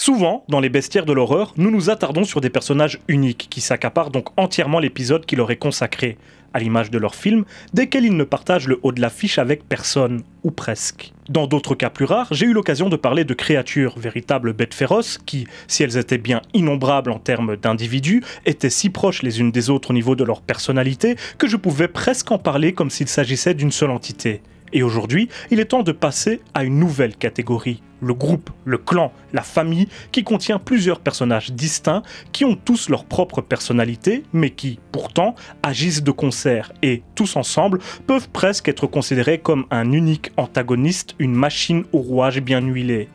Souvent, dans les bestiaires de l'horreur, nous nous attardons sur des personnages uniques qui s'accaparent donc entièrement l'épisode qui leur est consacré, à l'image de leur film, desquels ils ne partagent le haut de l'affiche avec personne, ou presque. Dans d'autres cas plus rares, j'ai eu l'occasion de parler de créatures, véritables bêtes féroces, qui, si elles étaient bien innombrables en termes d'individus, étaient si proches les unes des autres au niveau de leur personnalité que je pouvais presque en parler comme s'il s'agissait d'une seule entité. Et aujourd'hui, il est temps de passer à une nouvelle catégorie, le groupe, le clan, la famille, qui contient plusieurs personnages distincts qui ont tous leur propre personnalité, mais qui, pourtant, agissent de concert et, tous ensemble, peuvent presque être considérés comme un unique antagoniste, une machine au rouage bien huilée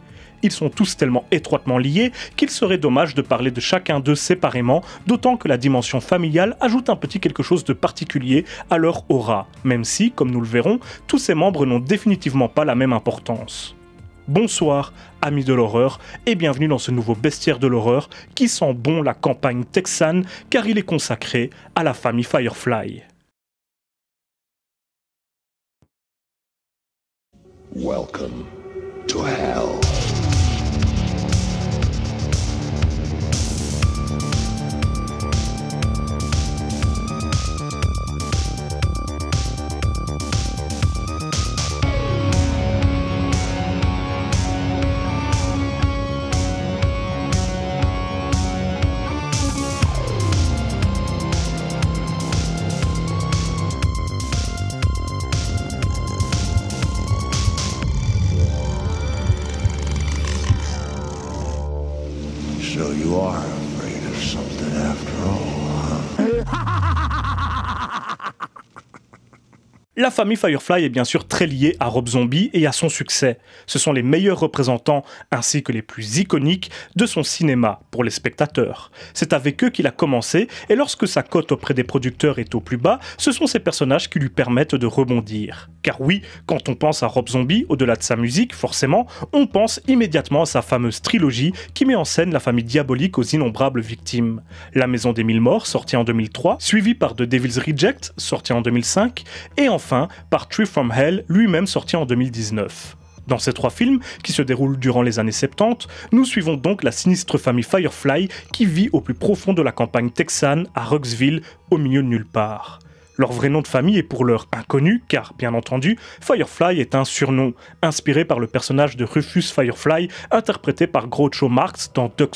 ils sont tous tellement étroitement liés qu'il serait dommage de parler de chacun d'eux séparément, d'autant que la dimension familiale ajoute un petit quelque chose de particulier à leur aura, même si, comme nous le verrons, tous ces membres n'ont définitivement pas la même importance. Bonsoir, amis de l'horreur, et bienvenue dans ce nouveau bestiaire de l'horreur qui sent bon la campagne texane car il est consacré à la famille Firefly. Welcome to hell. So you are afraid of something after all, huh? La famille Firefly est bien sûr très liée à Rob Zombie et à son succès. Ce sont les meilleurs représentants, ainsi que les plus iconiques, de son cinéma pour les spectateurs. C'est avec eux qu'il a commencé, et lorsque sa cote auprès des producteurs est au plus bas, ce sont ces personnages qui lui permettent de rebondir. Car oui, quand on pense à Rob Zombie, au-delà de sa musique, forcément, on pense immédiatement à sa fameuse trilogie qui met en scène la famille diabolique aux innombrables victimes. La Maison des Mille Morts, sortie en 2003, suivie par The Devil's Reject, sortie en 2005, et en enfin par Tree from Hell, lui-même sorti en 2019. Dans ces trois films, qui se déroulent durant les années 70, nous suivons donc la sinistre famille Firefly qui vit au plus profond de la campagne texane, à Ruxville, au milieu de nulle part. Leur vrai nom de famille est pour l'heure inconnu, car bien entendu, Firefly est un surnom, inspiré par le personnage de Rufus Firefly, interprété par Groucho Marx dans Duck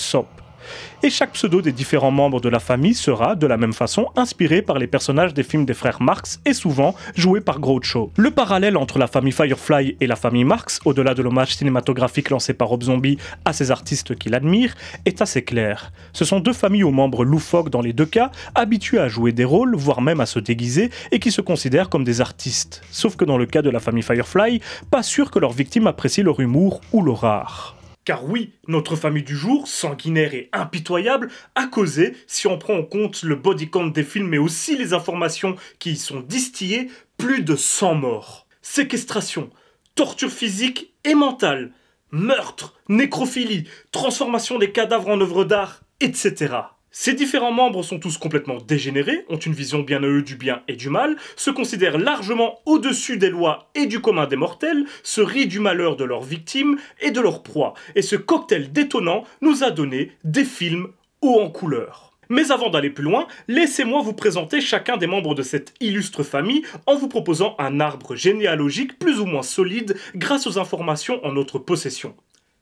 et chaque pseudo des différents membres de la famille sera, de la même façon, inspiré par les personnages des films des frères Marx et souvent joué par Groucho. Le parallèle entre la famille Firefly et la famille Marx, au-delà de l'hommage cinématographique lancé par Rob Zombie à ses artistes qu'il admire, est assez clair. Ce sont deux familles aux membres loufoques dans les deux cas, habitués à jouer des rôles, voire même à se déguiser, et qui se considèrent comme des artistes. Sauf que dans le cas de la famille Firefly, pas sûr que leurs victimes apprécient leur humour ou leur art. Car oui, notre famille du jour, sanguinaire et impitoyable, a causé, si on prend en compte le body count des films mais aussi les informations qui y sont distillées, plus de 100 morts. Séquestration, torture physique et mentale, meurtre, nécrophilie, transformation des cadavres en œuvres d'art, etc. Ces différents membres sont tous complètement dégénérés, ont une vision bien à eux du bien et du mal, se considèrent largement au-dessus des lois et du commun des mortels, se rient du malheur de leurs victimes et de leurs proies, et ce cocktail détonnant nous a donné des films hauts en couleur. Mais avant d'aller plus loin, laissez-moi vous présenter chacun des membres de cette illustre famille en vous proposant un arbre généalogique plus ou moins solide grâce aux informations en notre possession.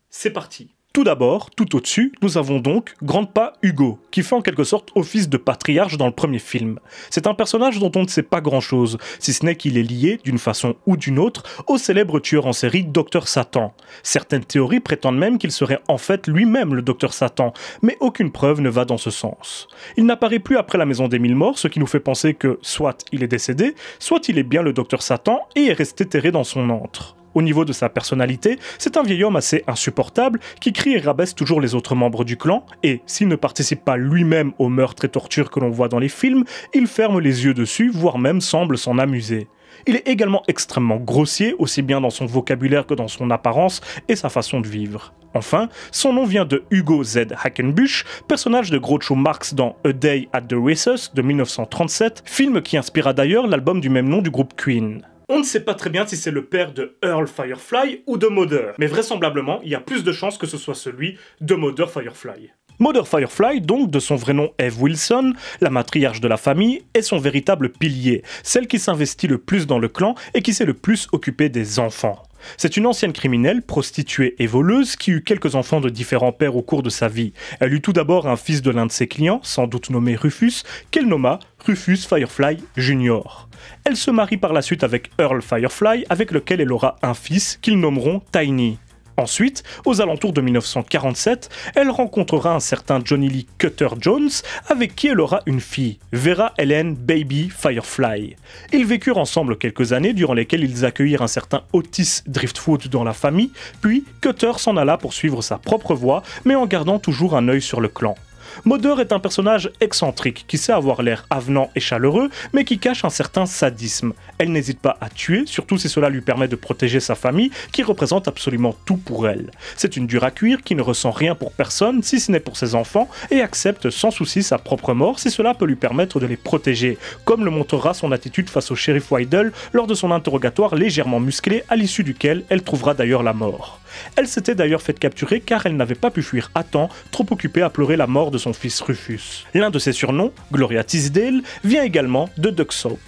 C'est parti tout d'abord, tout au-dessus, nous avons donc Grandpa Hugo, qui fait en quelque sorte office de patriarche dans le premier film. C'est un personnage dont on ne sait pas grand-chose, si ce n'est qu'il est lié, d'une façon ou d'une autre, au célèbre tueur en série Docteur Satan. Certaines théories prétendent même qu'il serait en fait lui-même le Docteur Satan, mais aucune preuve ne va dans ce sens. Il n'apparaît plus après la Maison des Mille Morts, ce qui nous fait penser que soit il est décédé, soit il est bien le Docteur Satan et est resté terré dans son antre au niveau de sa personnalité, c'est un vieil homme assez insupportable qui crie et rabaisse toujours les autres membres du clan, et s'il ne participe pas lui-même aux meurtres et tortures que l'on voit dans les films, il ferme les yeux dessus, voire même semble s'en amuser. Il est également extrêmement grossier, aussi bien dans son vocabulaire que dans son apparence et sa façon de vivre. Enfin, son nom vient de Hugo Z. Hackenbusch, personnage de Groucho Marx dans A Day at the Races de 1937, film qui inspira d'ailleurs l'album du même nom du groupe Queen. On ne sait pas très bien si c'est le père de Earl Firefly ou de Mother, mais vraisemblablement, il y a plus de chances que ce soit celui de Mother Firefly. Mother Firefly, donc, de son vrai nom Eve Wilson, la matriarche de la famille, est son véritable pilier, celle qui s'investit le plus dans le clan et qui s'est le plus occupée des enfants. C'est une ancienne criminelle, prostituée et voleuse qui eut quelques enfants de différents pères au cours de sa vie. Elle eut tout d'abord un fils de l'un de ses clients, sans doute nommé Rufus, qu'elle nomma Rufus Firefly Jr. Elle se marie par la suite avec Earl Firefly, avec lequel elle aura un fils qu'ils nommeront Tiny. Ensuite, aux alentours de 1947, elle rencontrera un certain Johnny Lee Cutter Jones, avec qui elle aura une fille, Vera Ellen Baby Firefly. Ils vécurent ensemble quelques années durant lesquelles ils accueillirent un certain Otis Driftwood dans la famille, puis Cutter s'en alla pour suivre sa propre voie, mais en gardant toujours un œil sur le clan. Modeur est un personnage excentrique qui sait avoir l'air avenant et chaleureux, mais qui cache un certain sadisme. Elle n'hésite pas à tuer, surtout si cela lui permet de protéger sa famille, qui représente absolument tout pour elle. C'est une dure à cuire qui ne ressent rien pour personne, si ce n'est pour ses enfants, et accepte sans souci sa propre mort si cela peut lui permettre de les protéger, comme le montrera son attitude face au shérif Weidel lors de son interrogatoire légèrement musclé à l'issue duquel elle trouvera d'ailleurs la mort. Elle s'était d'ailleurs faite capturer car elle n'avait pas pu fuir à temps, trop occupée à pleurer la mort de son fils Rufus. L'un de ses surnoms, Gloria Tisdale, vient également de Duck Soap.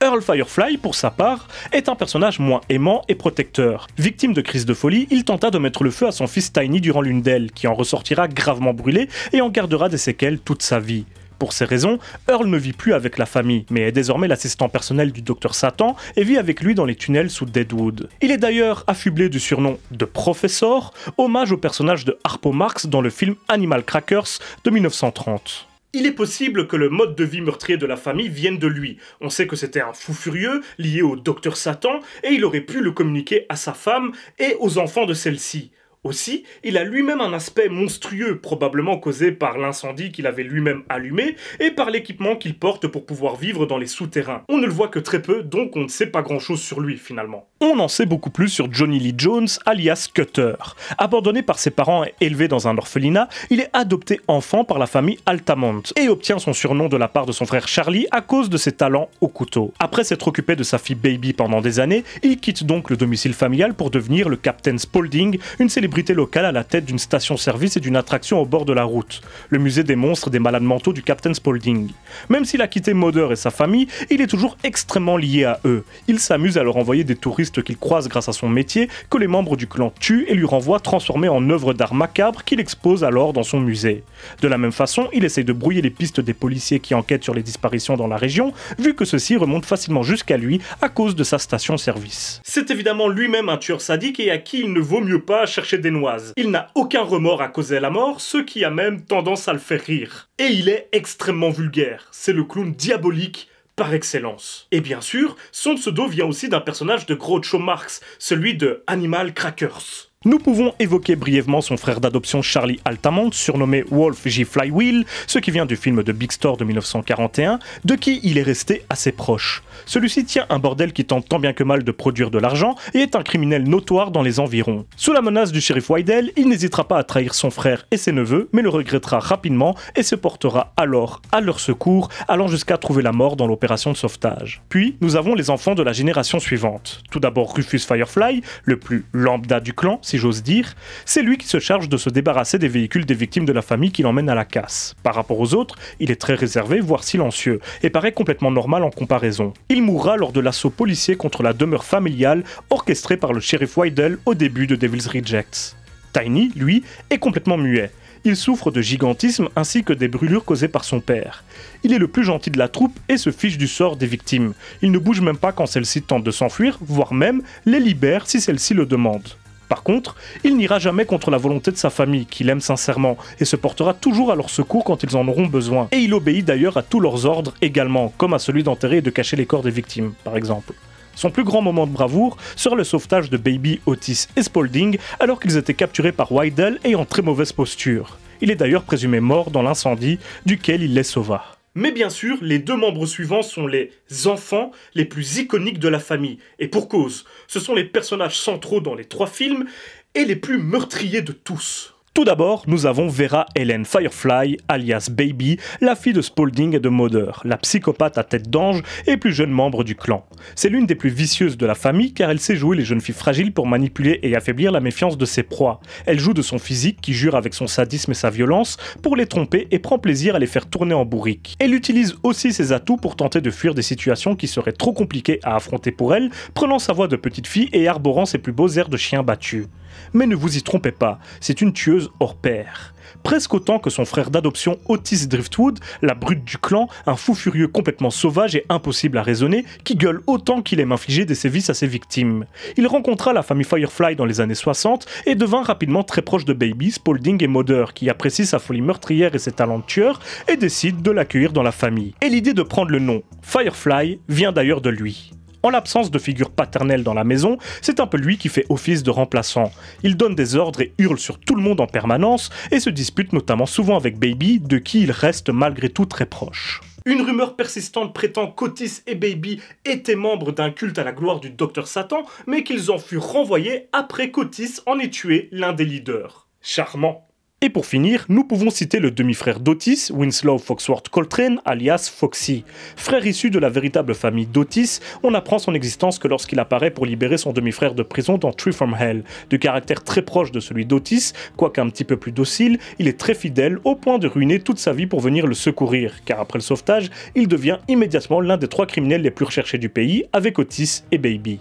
Earl Firefly, pour sa part, est un personnage moins aimant et protecteur. Victime de crise de folie, il tenta de mettre le feu à son fils Tiny durant l'une d'elles, qui en ressortira gravement brûlé et en gardera des séquelles toute sa vie. Pour ces raisons, Earl ne vit plus avec la famille, mais est désormais l'assistant personnel du docteur Satan et vit avec lui dans les tunnels sous Deadwood. Il est d'ailleurs affublé du surnom de Professor, hommage au personnage de Harpo Marx dans le film Animal Crackers de 1930. Il est possible que le mode de vie meurtrier de la famille vienne de lui. On sait que c'était un fou furieux lié au docteur Satan et il aurait pu le communiquer à sa femme et aux enfants de celle-ci. Aussi, il a lui-même un aspect monstrueux, probablement causé par l'incendie qu'il avait lui-même allumé et par l'équipement qu'il porte pour pouvoir vivre dans les souterrains. On ne le voit que très peu, donc on ne sait pas grand-chose sur lui finalement. On en sait beaucoup plus sur Johnny Lee Jones, alias Cutter. Abandonné par ses parents et élevé dans un orphelinat, il est adopté enfant par la famille Altamont et obtient son surnom de la part de son frère Charlie à cause de ses talents au couteau. Après s'être occupé de sa fille Baby pendant des années, il quitte donc le domicile familial pour devenir le Captain Spaulding, une célébrité célébrité locale à la tête d'une station-service et d'une attraction au bord de la route, le musée des monstres des malades mentaux du Captain Spaulding. Même s'il a quitté Mauder et sa famille, il est toujours extrêmement lié à eux. Il s'amuse à leur envoyer des touristes qu'il croise grâce à son métier, que les membres du clan tuent et lui renvoient transformés en œuvres d'art macabre qu'il expose alors dans son musée. De la même façon, il essaye de brouiller les pistes des policiers qui enquêtent sur les disparitions dans la région, vu que ceux-ci remontent facilement jusqu'à lui à cause de sa station-service. C'est évidemment lui-même un tueur sadique et à qui il ne vaut mieux pas chercher des noises. Il n'a aucun remords à causer la mort, ce qui a même tendance à le faire rire. Et il est extrêmement vulgaire, c'est le clown diabolique par excellence. Et bien sûr, son pseudo vient aussi d'un personnage de Groucho Marx, celui de Animal Crackers. Nous pouvons évoquer brièvement son frère d'adoption Charlie Altamont, surnommé Wolf G. Flywheel, ce qui vient du film de Big Store de 1941, de qui il est resté assez proche. Celui-ci tient un bordel qui tente tant bien que mal de produire de l'argent et est un criminel notoire dans les environs. Sous la menace du shérif Wydell, il n'hésitera pas à trahir son frère et ses neveux, mais le regrettera rapidement et se portera alors à leur secours, allant jusqu'à trouver la mort dans l'opération de sauvetage. Puis, nous avons les enfants de la génération suivante. Tout d'abord Rufus Firefly, le plus lambda du clan, si j'ose dire, c'est lui qui se charge de se débarrasser des véhicules des victimes de la famille qu'il emmène à la casse. Par rapport aux autres, il est très réservé, voire silencieux, et paraît complètement normal en comparaison. Il mourra lors de l'assaut policier contre la demeure familiale orchestrée par le shérif Weidel au début de Devil's Rejects. Tiny, lui, est complètement muet. Il souffre de gigantisme ainsi que des brûlures causées par son père. Il est le plus gentil de la troupe et se fiche du sort des victimes. Il ne bouge même pas quand celles-ci tentent de s'enfuir, voire même les libère si celles-ci le demandent. Par contre, il n'ira jamais contre la volonté de sa famille, qu'il aime sincèrement, et se portera toujours à leur secours quand ils en auront besoin. Et il obéit d'ailleurs à tous leurs ordres également, comme à celui d'enterrer et de cacher les corps des victimes, par exemple. Son plus grand moment de bravoure sera le sauvetage de Baby, Otis et Spaulding alors qu'ils étaient capturés par Wydell et en très mauvaise posture. Il est d'ailleurs présumé mort dans l'incendie duquel il les sauva. Mais bien sûr, les deux membres suivants sont les enfants les plus iconiques de la famille. Et pour cause, ce sont les personnages centraux dans les trois films et les plus meurtriers de tous. Tout d'abord, nous avons Vera Helen Firefly, alias Baby, la fille de Spaulding et de Mother, la psychopathe à tête d'ange et plus jeune membre du clan. C'est l'une des plus vicieuses de la famille car elle sait jouer les jeunes filles fragiles pour manipuler et affaiblir la méfiance de ses proies. Elle joue de son physique qui jure avec son sadisme et sa violence pour les tromper et prend plaisir à les faire tourner en bourrique. Elle utilise aussi ses atouts pour tenter de fuir des situations qui seraient trop compliquées à affronter pour elle, prenant sa voix de petite fille et arborant ses plus beaux airs de chien battu. Mais ne vous y trompez pas, c'est une tueuse hors pair. Presque autant que son frère d'adoption Otis Driftwood, la brute du clan, un fou furieux complètement sauvage et impossible à raisonner, qui gueule autant qu'il aime infliger des sévices à ses victimes. Il rencontra la famille Firefly dans les années 60 et devint rapidement très proche de Baby, Spaulding et Mother, qui apprécient sa folie meurtrière et ses talents de tueur et décide de l'accueillir dans la famille. Et l'idée de prendre le nom Firefly vient d'ailleurs de lui. En l'absence de figure paternelle dans la maison, c'est un peu lui qui fait office de remplaçant. Il donne des ordres et hurle sur tout le monde en permanence et se dispute notamment souvent avec Baby, de qui il reste malgré tout très proche. Une rumeur persistante prétend qu'Otis et Baby étaient membres d'un culte à la gloire du docteur Satan, mais qu'ils en furent renvoyés après qu'Otis en ait tué l'un des leaders. Charmant. Et pour finir, nous pouvons citer le demi-frère d'Otis, Winslow Foxworth Coltrane, alias Foxy. Frère issu de la véritable famille d'Otis, on apprend son existence que lorsqu'il apparaît pour libérer son demi-frère de prison dans Tree from Hell. De caractère très proche de celui d'Otis, quoique un petit peu plus docile, il est très fidèle au point de ruiner toute sa vie pour venir le secourir, car après le sauvetage, il devient immédiatement l'un des trois criminels les plus recherchés du pays avec Otis et Baby.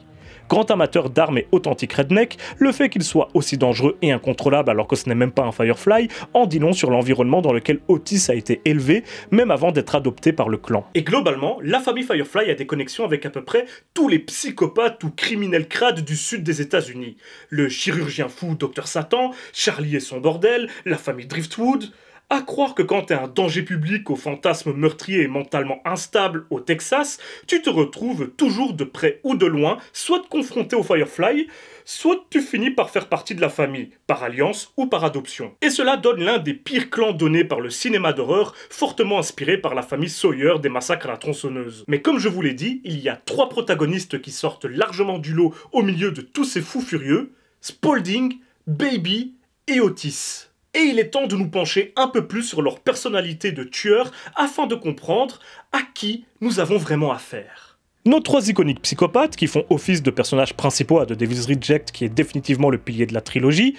Grand amateur d'armes et authentique redneck, le fait qu'il soit aussi dangereux et incontrôlable alors que ce n'est même pas un Firefly en dit long sur l'environnement dans lequel Otis a été élevé, même avant d'être adopté par le clan. Et globalement, la famille Firefly a des connexions avec à peu près tous les psychopathes ou criminels crades du sud des États-Unis. Le chirurgien fou Dr Satan, Charlie et son bordel, la famille Driftwood, à croire que quand t'es un danger public au fantasme meurtrier et mentalement instable au Texas, tu te retrouves toujours de près ou de loin, soit confronté au Firefly, soit tu finis par faire partie de la famille, par alliance ou par adoption. Et cela donne l'un des pires clans donnés par le cinéma d'horreur, fortement inspiré par la famille Sawyer des massacres à la tronçonneuse. Mais comme je vous l'ai dit, il y a trois protagonistes qui sortent largement du lot au milieu de tous ces fous furieux, Spaulding, Baby et Otis et il est temps de nous pencher un peu plus sur leur personnalité de tueur afin de comprendre à qui nous avons vraiment affaire. Nos trois iconiques psychopathes, qui font office de personnages principaux à The Devil's Reject, qui est définitivement le pilier de la trilogie,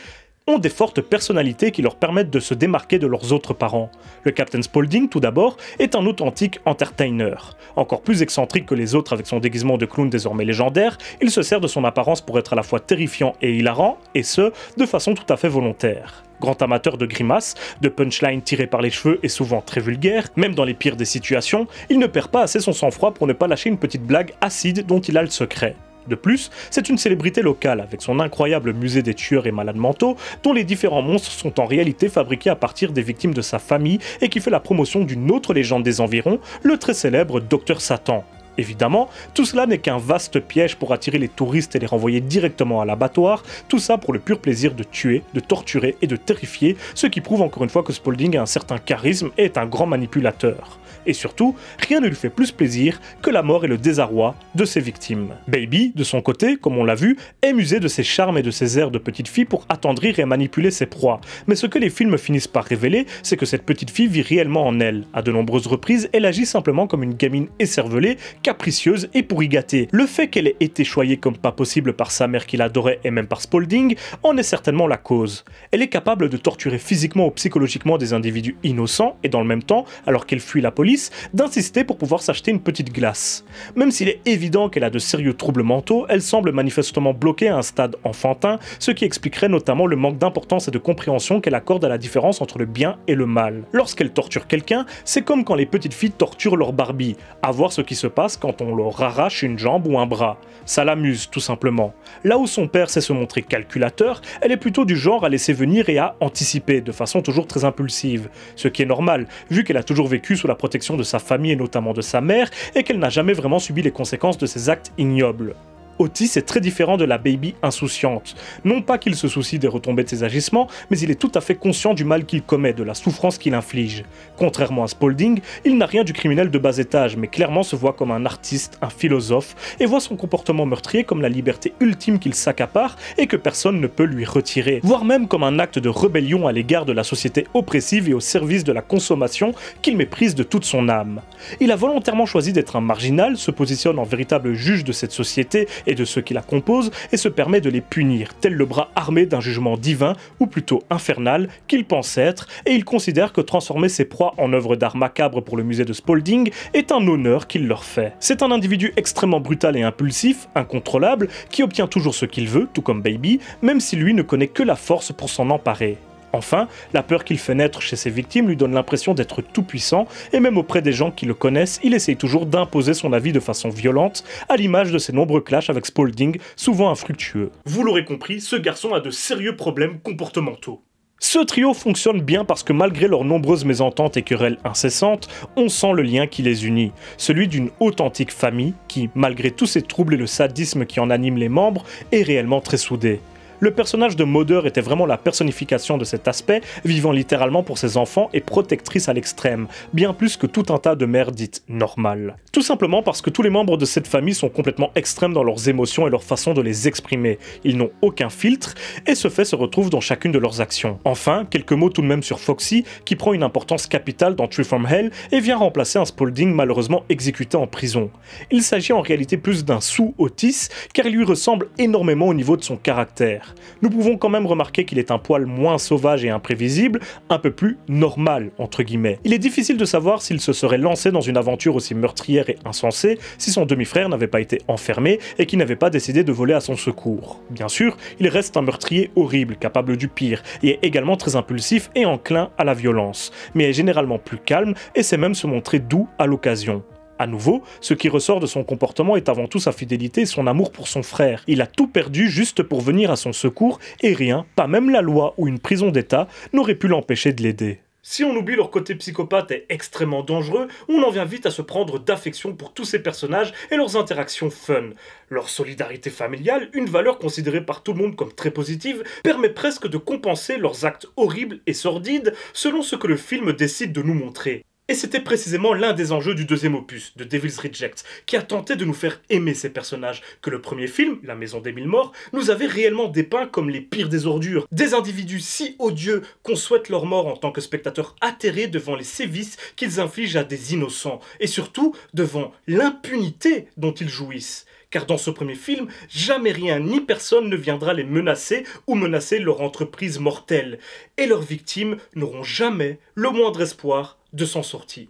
ont des fortes personnalités qui leur permettent de se démarquer de leurs autres parents. Le Captain Spaulding, tout d'abord, est un authentique entertainer. Encore plus excentrique que les autres avec son déguisement de clown désormais légendaire, il se sert de son apparence pour être à la fois terrifiant et hilarant, et ce, de façon tout à fait volontaire grand amateur de grimaces, de punchlines tirées par les cheveux et souvent très vulgaires, même dans les pires des situations, il ne perd pas assez son sang-froid pour ne pas lâcher une petite blague acide dont il a le secret. De plus, c'est une célébrité locale, avec son incroyable musée des tueurs et malades mentaux, dont les différents monstres sont en réalité fabriqués à partir des victimes de sa famille et qui fait la promotion d'une autre légende des environs, le très célèbre Docteur Satan. Évidemment, tout cela n'est qu'un vaste piège pour attirer les touristes et les renvoyer directement à l'abattoir, tout ça pour le pur plaisir de tuer, de torturer et de terrifier, ce qui prouve encore une fois que Spaulding a un certain charisme et est un grand manipulateur et surtout, rien ne lui fait plus plaisir que la mort et le désarroi de ses victimes. Baby, de son côté, comme on l'a vu, est musée de ses charmes et de ses airs de petite fille pour attendrir et manipuler ses proies, mais ce que les films finissent par révéler, c'est que cette petite fille vit réellement en elle. À de nombreuses reprises, elle agit simplement comme une gamine écervelée, capricieuse et pourri Le fait qu'elle ait été choyée comme pas possible par sa mère qui l'adorait et même par Spaulding en est certainement la cause. Elle est capable de torturer physiquement ou psychologiquement des individus innocents et dans le même temps, alors qu'elle fuit la police, d'insister pour pouvoir s'acheter une petite glace. Même s'il est évident qu'elle a de sérieux troubles mentaux, elle semble manifestement bloquée à un stade enfantin, ce qui expliquerait notamment le manque d'importance et de compréhension qu'elle accorde à la différence entre le bien et le mal. Lorsqu'elle torture quelqu'un, c'est comme quand les petites filles torturent leur Barbie, à voir ce qui se passe quand on leur arrache une jambe ou un bras. Ça l'amuse, tout simplement. Là où son père sait se montrer calculateur, elle est plutôt du genre à laisser venir et à anticiper, de façon toujours très impulsive. Ce qui est normal, vu qu'elle a toujours vécu sous la protection de sa famille et notamment de sa mère, et qu'elle n'a jamais vraiment subi les conséquences de ses actes ignobles. Otis est très différent de la baby insouciante. Non pas qu'il se soucie des retombées de ses agissements, mais il est tout à fait conscient du mal qu'il commet, de la souffrance qu'il inflige. Contrairement à Spaulding, il n'a rien du criminel de bas étage, mais clairement se voit comme un artiste, un philosophe, et voit son comportement meurtrier comme la liberté ultime qu'il s'accapare et que personne ne peut lui retirer, voire même comme un acte de rébellion à l'égard de la société oppressive et au service de la consommation qu'il méprise de toute son âme. Il a volontairement choisi d'être un marginal, se positionne en véritable juge de cette société et de ceux qui la composent, et se permet de les punir, tel le bras armé d'un jugement divin, ou plutôt infernal, qu'il pense être, et il considère que transformer ses proies en œuvres d'art macabre pour le musée de Spaulding est un honneur qu'il leur fait. C'est un individu extrêmement brutal et impulsif, incontrôlable, qui obtient toujours ce qu'il veut, tout comme Baby, même si lui ne connaît que la force pour s'en emparer. Enfin, la peur qu'il fait naître chez ses victimes lui donne l'impression d'être tout-puissant, et même auprès des gens qui le connaissent, il essaye toujours d'imposer son avis de façon violente, à l'image de ses nombreux clashs avec Spalding, souvent infructueux. Vous l'aurez compris, ce garçon a de sérieux problèmes comportementaux. Ce trio fonctionne bien parce que malgré leurs nombreuses mésententes et querelles incessantes, on sent le lien qui les unit, celui d'une authentique famille qui, malgré tous ses troubles et le sadisme qui en anime les membres, est réellement très soudée. Le personnage de Mother était vraiment la personnification de cet aspect, vivant littéralement pour ses enfants et protectrice à l'extrême, bien plus que tout un tas de mères dites normales. Tout simplement parce que tous les membres de cette famille sont complètement extrêmes dans leurs émotions et leur façon de les exprimer. Ils n'ont aucun filtre et ce fait se retrouve dans chacune de leurs actions. Enfin, quelques mots tout de même sur Foxy, qui prend une importance capitale dans True from Hell et vient remplacer un Spaulding malheureusement exécuté en prison. Il s'agit en réalité plus d'un sous-Otis, car il lui ressemble énormément au niveau de son caractère nous pouvons quand même remarquer qu'il est un poil moins sauvage et imprévisible, un peu plus normal, entre guillemets. Il est difficile de savoir s'il se serait lancé dans une aventure aussi meurtrière et insensée si son demi-frère n'avait pas été enfermé et qu'il n'avait pas décidé de voler à son secours. Bien sûr, il reste un meurtrier horrible, capable du pire, et est également très impulsif et enclin à la violence, mais est généralement plus calme et sait même se montrer doux à l'occasion. À nouveau, ce qui ressort de son comportement est avant tout sa fidélité et son amour pour son frère. Il a tout perdu juste pour venir à son secours et rien, pas même la loi ou une prison d'État, n'aurait pu l'empêcher de l'aider. Si on oublie leur côté psychopathe et extrêmement dangereux, on en vient vite à se prendre d'affection pour tous ces personnages et leurs interactions fun. Leur solidarité familiale, une valeur considérée par tout le monde comme très positive, permet presque de compenser leurs actes horribles et sordides selon ce que le film décide de nous montrer. Et c'était précisément l'un des enjeux du deuxième opus, de Devil's Reject, qui a tenté de nous faire aimer ces personnages, que le premier film, La Maison des Mille Morts, nous avait réellement dépeints comme les pires des ordures, des individus si odieux qu'on souhaite leur mort en tant que spectateurs atterrés devant les sévices qu'ils infligent à des innocents, et surtout devant l'impunité dont ils jouissent car dans ce premier film, jamais rien ni personne ne viendra les menacer ou menacer leur entreprise mortelle, et leurs victimes n'auront jamais le moindre espoir de s'en sortir.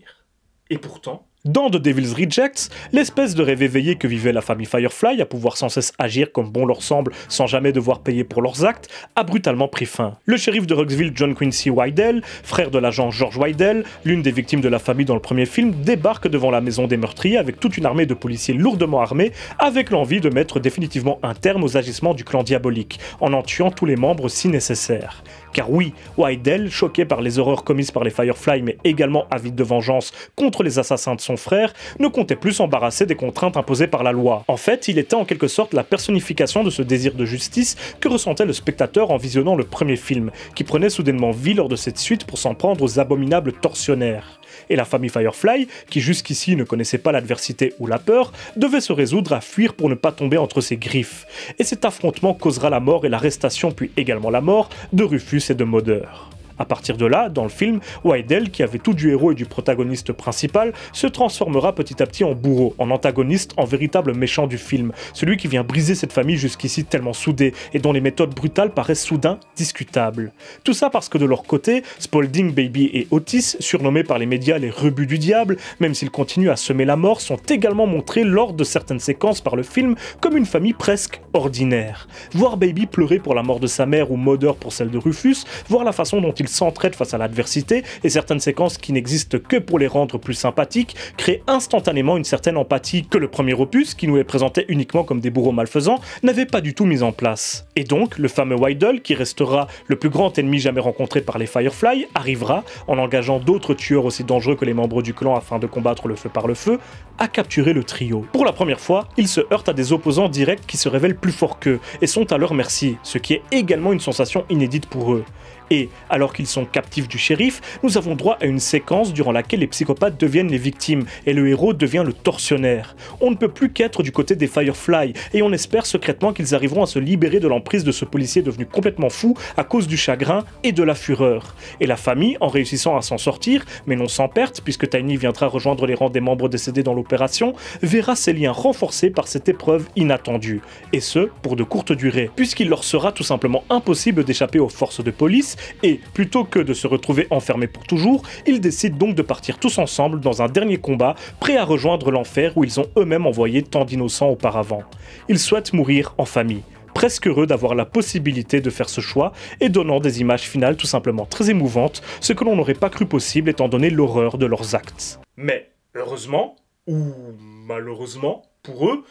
Et pourtant, dans The Devil's Rejects, l'espèce de rêve éveillé que vivait la famille Firefly à pouvoir sans cesse agir comme bon leur semble sans jamais devoir payer pour leurs actes a brutalement pris fin. Le shérif de Roxville John Quincy Wydell, frère de l'agent George Wydell, l'une des victimes de la famille dans le premier film, débarque devant la maison des meurtriers avec toute une armée de policiers lourdement armés avec l'envie de mettre définitivement un terme aux agissements du clan diabolique en en tuant tous les membres si nécessaire. Car oui, Wydell, choqué par les horreurs commises par les Firefly mais également avide de vengeance contre les assassins de son frère, ne comptait plus s'embarrasser des contraintes imposées par la loi. En fait, il était en quelque sorte la personnification de ce désir de justice que ressentait le spectateur en visionnant le premier film, qui prenait soudainement vie lors de cette suite pour s'en prendre aux abominables tortionnaires. Et la famille Firefly, qui jusqu'ici ne connaissait pas l'adversité ou la peur, devait se résoudre à fuir pour ne pas tomber entre ses griffes. Et cet affrontement causera la mort et l'arrestation, puis également la mort, de Rufus et de modeur a partir de là, dans le film, Weidel, qui avait tout du héros et du protagoniste principal, se transformera petit à petit en bourreau, en antagoniste, en véritable méchant du film, celui qui vient briser cette famille jusqu'ici tellement soudée et dont les méthodes brutales paraissent soudain discutables. Tout ça parce que de leur côté, Spalding, Baby et Otis, surnommés par les médias les rebuts du diable, même s'ils continuent à semer la mort, sont également montrés lors de certaines séquences par le film comme une famille presque ordinaire. Voir Baby pleurer pour la mort de sa mère ou modeur pour celle de Rufus, voir la façon dont il s'entraident face à l'adversité et certaines séquences qui n'existent que pour les rendre plus sympathiques créent instantanément une certaine empathie que le premier opus, qui nous les présentait uniquement comme des bourreaux malfaisants, n'avait pas du tout mis en place. Et donc, le fameux Weidel, qui restera le plus grand ennemi jamais rencontré par les Firefly, arrivera, en engageant d'autres tueurs aussi dangereux que les membres du clan afin de combattre le feu par le feu, à capturer le trio. Pour la première fois, ils se heurtent à des opposants directs qui se révèlent plus forts qu'eux et sont à leur merci, ce qui est également une sensation inédite pour eux. Et, alors qu'ils sont captifs du shérif, nous avons droit à une séquence durant laquelle les psychopathes deviennent les victimes et le héros devient le tortionnaire. On ne peut plus qu'être du côté des Firefly et on espère secrètement qu'ils arriveront à se libérer de l'emprise de ce policier devenu complètement fou à cause du chagrin et de la fureur. Et la famille, en réussissant à s'en sortir, mais non sans perte puisque Tiny viendra rejoindre les rangs des membres décédés dans l'opération, verra ses liens renforcés par cette épreuve inattendue. Et ce, pour de courtes durées, puisqu'il leur sera tout simplement impossible d'échapper aux forces de police et plutôt que de se retrouver enfermés pour toujours, ils décident donc de partir tous ensemble dans un dernier combat, prêts à rejoindre l'enfer où ils ont eux-mêmes envoyé tant d'innocents auparavant. Ils souhaitent mourir en famille presque heureux d'avoir la possibilité de faire ce choix et donnant des images finales tout simplement très émouvantes, ce que l'on n'aurait pas cru possible étant donné l'horreur de leurs actes. Mais heureusement, ou malheureusement pour eux,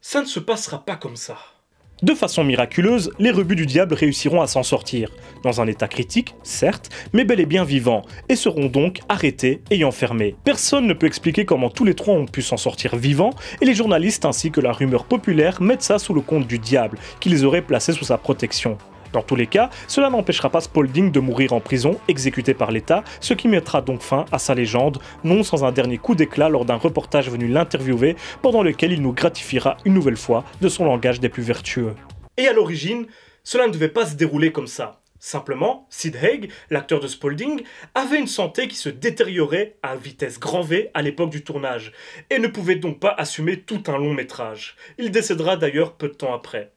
ça ne se passera pas comme ça. De façon miraculeuse, les rebuts du diable réussiront à s'en sortir, dans un état critique, certes, mais bel et bien vivant, et seront donc arrêtés et enfermés. Personne ne peut expliquer comment tous les trois ont pu s'en sortir vivants, et les journalistes ainsi que la rumeur populaire mettent ça sous le compte du diable, qui les aurait placés sous sa protection. Dans tous les cas, cela n'empêchera pas Spaulding de mourir en prison, exécuté par l'État, ce qui mettra donc fin à sa légende, non sans un dernier coup d'éclat lors d'un reportage venu l'interviewer, pendant lequel il nous gratifiera une nouvelle fois de son langage des plus vertueux. Et à l'origine, cela ne devait pas se dérouler comme ça. Simplement, Sid Haig, l'acteur de Spaulding, avait une santé qui se détériorait à vitesse grand V à l'époque du tournage, et ne pouvait donc pas assumer tout un long métrage. Il décédera d'ailleurs peu de temps après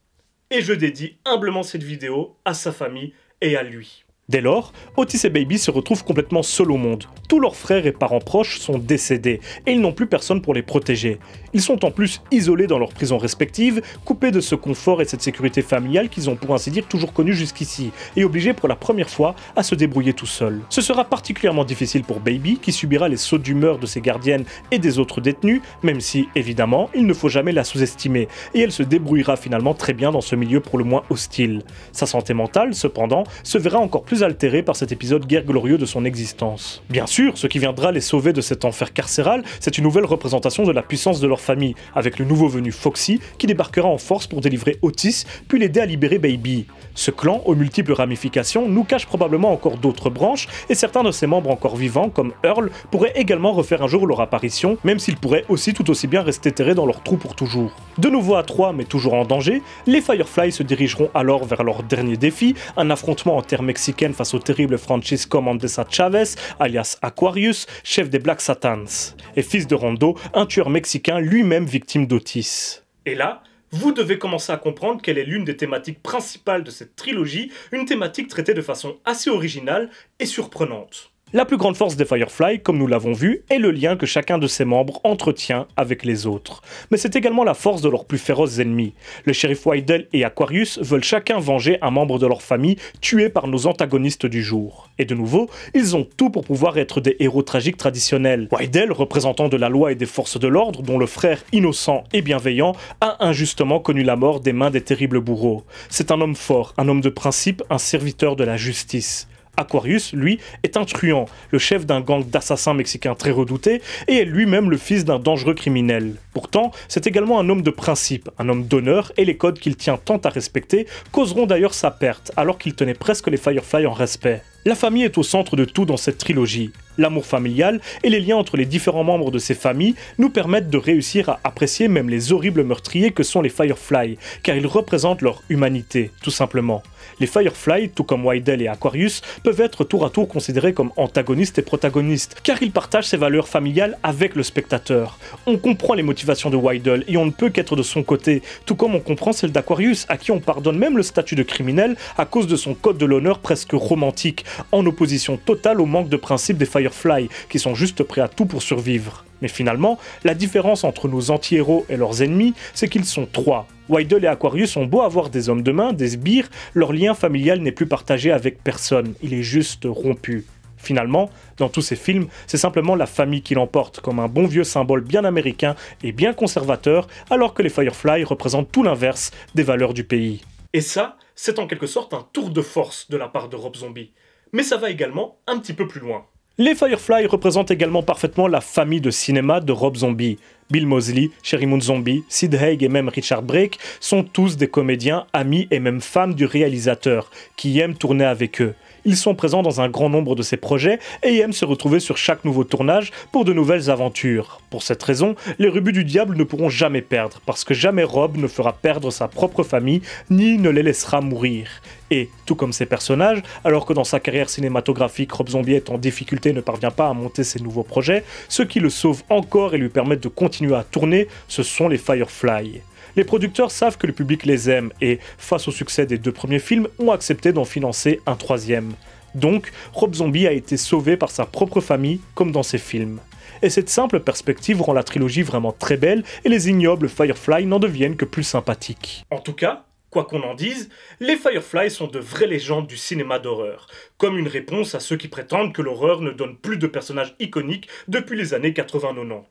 et je dédie humblement cette vidéo à sa famille et à lui. Dès lors, Otis et Baby se retrouvent complètement seuls au monde. Tous leurs frères et parents proches sont décédés et ils n'ont plus personne pour les protéger. Ils sont en plus isolés dans leurs prisons respectives, coupés de ce confort et cette sécurité familiale qu'ils ont pour ainsi dire toujours connu jusqu'ici et obligés pour la première fois à se débrouiller tout seuls. Ce sera particulièrement difficile pour Baby qui subira les sauts d'humeur de ses gardiennes et des autres détenus, même si évidemment il ne faut jamais la sous-estimer et elle se débrouillera finalement très bien dans ce milieu pour le moins hostile. Sa santé mentale, cependant, se verra encore plus Altéré par cet épisode guerre glorieux de son existence. Bien sûr, ce qui viendra les sauver de cet enfer carcéral, c'est une nouvelle représentation de la puissance de leur famille, avec le nouveau venu Foxy qui débarquera en force pour délivrer Otis, puis l'aider à libérer Baby. Ce clan, aux multiples ramifications, nous cache probablement encore d'autres branches et certains de ses membres encore vivants, comme Earl, pourraient également refaire un jour leur apparition, même s'ils pourraient aussi tout aussi bien rester terrés dans leur trou pour toujours. De nouveau à trois, mais toujours en danger, les Firefly se dirigeront alors vers leur dernier défi, un affrontement en terre mexicaine face au terrible Francisco Mendesa Chavez, alias Aquarius, chef des Black Satans, et fils de Rondo, un tueur mexicain lui-même victime d'Otis. Et là, vous devez commencer à comprendre quelle est l'une des thématiques principales de cette trilogie, une thématique traitée de façon assez originale et surprenante. La plus grande force des Firefly, comme nous l'avons vu, est le lien que chacun de ses membres entretient avec les autres. Mais c'est également la force de leurs plus féroces ennemis. Le shérif Wydell et Aquarius veulent chacun venger un membre de leur famille tué par nos antagonistes du jour. Et de nouveau, ils ont tout pour pouvoir être des héros tragiques traditionnels. Wydell, représentant de la loi et des forces de l'ordre, dont le frère innocent et bienveillant a injustement connu la mort des mains des terribles bourreaux. C'est un homme fort, un homme de principe, un serviteur de la justice. Aquarius, lui, est un truand, le chef d'un gang d'assassins mexicains très redouté, et est lui-même le fils d'un dangereux criminel. Pourtant, c'est également un homme de principe, un homme d'honneur, et les codes qu'il tient tant à respecter causeront d'ailleurs sa perte, alors qu'il tenait presque les Firefly en respect. La famille est au centre de tout dans cette trilogie. L'amour familial et les liens entre les différents membres de ces familles nous permettent de réussir à apprécier même les horribles meurtriers que sont les Firefly, car ils représentent leur humanité, tout simplement. Les Firefly, tout comme Wydell et Aquarius, peuvent être tour à tour considérés comme antagonistes et protagonistes, car ils partagent ces valeurs familiales avec le spectateur. On comprend les motivations de Wydell et on ne peut qu'être de son côté, tout comme on comprend celle d'Aquarius, à qui on pardonne même le statut de criminel à cause de son code de l'honneur presque romantique, en opposition totale au manque de principe des Firefly, qui sont juste prêts à tout pour survivre. Mais finalement, la différence entre nos anti-héros et leurs ennemis, c'est qu'ils sont trois. Wydell et Aquarius ont beau avoir des hommes de main, des sbires, leur lien familial n'est plus partagé avec personne, il est juste rompu. Finalement, dans tous ces films, c'est simplement la famille qui l'emporte, comme un bon vieux symbole bien américain et bien conservateur, alors que les Firefly représentent tout l'inverse des valeurs du pays. Et ça, c'est en quelque sorte un tour de force de la part de Rob Zombie mais ça va également un petit peu plus loin. Les Firefly représentent également parfaitement la famille de cinéma de Rob Zombie. Bill Mosley, Sherry Moon Zombie, Sid Haig et même Richard Brake sont tous des comédiens, amis et même femmes du réalisateur, qui aiment tourner avec eux. Ils sont présents dans un grand nombre de ses projets et aiment se retrouver sur chaque nouveau tournage pour de nouvelles aventures. Pour cette raison, les rubus du diable ne pourront jamais perdre, parce que jamais Rob ne fera perdre sa propre famille, ni ne les laissera mourir. Et, tout comme ses personnages, alors que dans sa carrière cinématographique, Rob Zombie est en difficulté et ne parvient pas à monter ses nouveaux projets, ceux qui le sauve encore et lui permettent de continuer à tourner, ce sont les Firefly. Les producteurs savent que le public les aime et, face au succès des deux premiers films, ont accepté d'en financer un troisième. Donc, Rob Zombie a été sauvé par sa propre famille, comme dans ses films. Et cette simple perspective rend la trilogie vraiment très belle et les ignobles Firefly n'en deviennent que plus sympathiques. En tout cas, Quoi qu'on en dise, les Firefly sont de vraies légendes du cinéma d'horreur, comme une réponse à ceux qui prétendent que l'horreur ne donne plus de personnages iconiques depuis les années 80-90.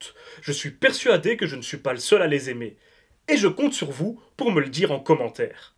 Je suis persuadé que je ne suis pas le seul à les aimer et je compte sur vous pour me le dire en commentaire.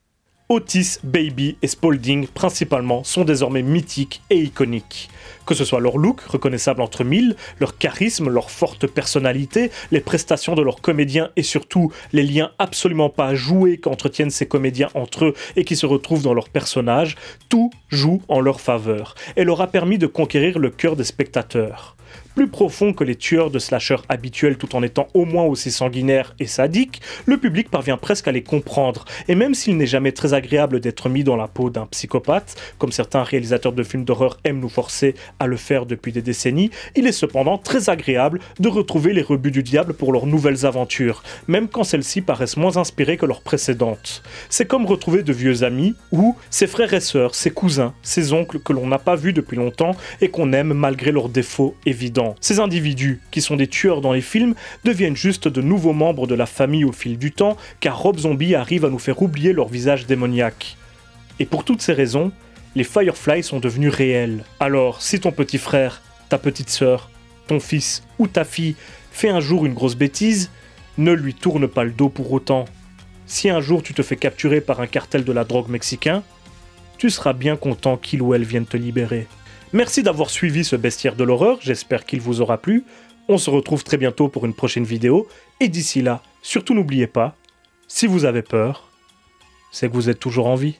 Otis, Baby et Spalding principalement sont désormais mythiques et iconiques. Que ce soit leur look, reconnaissable entre mille, leur charisme, leur forte personnalité, les prestations de leurs comédiens et surtout les liens absolument pas joués qu'entretiennent ces comédiens entre eux et qui se retrouvent dans leurs personnages, tout joue en leur faveur et leur a permis de conquérir le cœur des spectateurs. Plus profond que les tueurs de slashers habituels tout en étant au moins aussi sanguinaires et sadiques, le public parvient presque à les comprendre. Et même s'il n'est jamais très agréable d'être mis dans la peau d'un psychopathe, comme certains réalisateurs de films d'horreur aiment nous forcer à le faire depuis des décennies, il est cependant très agréable de retrouver les rebuts du diable pour leurs nouvelles aventures, même quand celles-ci paraissent moins inspirées que leurs précédentes. C'est comme retrouver de vieux amis ou ses frères et sœurs, ses cousins, ses oncles que l'on n'a pas vus depuis longtemps et qu'on aime malgré leurs défauts évidents ces individus, qui sont des tueurs dans les films, deviennent juste de nouveaux membres de la famille au fil du temps, car Rob Zombie arrive à nous faire oublier leur visage démoniaque. Et pour toutes ces raisons, les Fireflies sont devenus réels. Alors, si ton petit frère, ta petite sœur, ton fils ou ta fille fait un jour une grosse bêtise, ne lui tourne pas le dos pour autant. Si un jour tu te fais capturer par un cartel de la drogue mexicain, tu seras bien content qu'il ou elle vienne te libérer. Merci d'avoir suivi ce bestiaire de l'horreur, j'espère qu'il vous aura plu. On se retrouve très bientôt pour une prochaine vidéo, et d'ici là, surtout n'oubliez pas, si vous avez peur, c'est que vous êtes toujours en vie.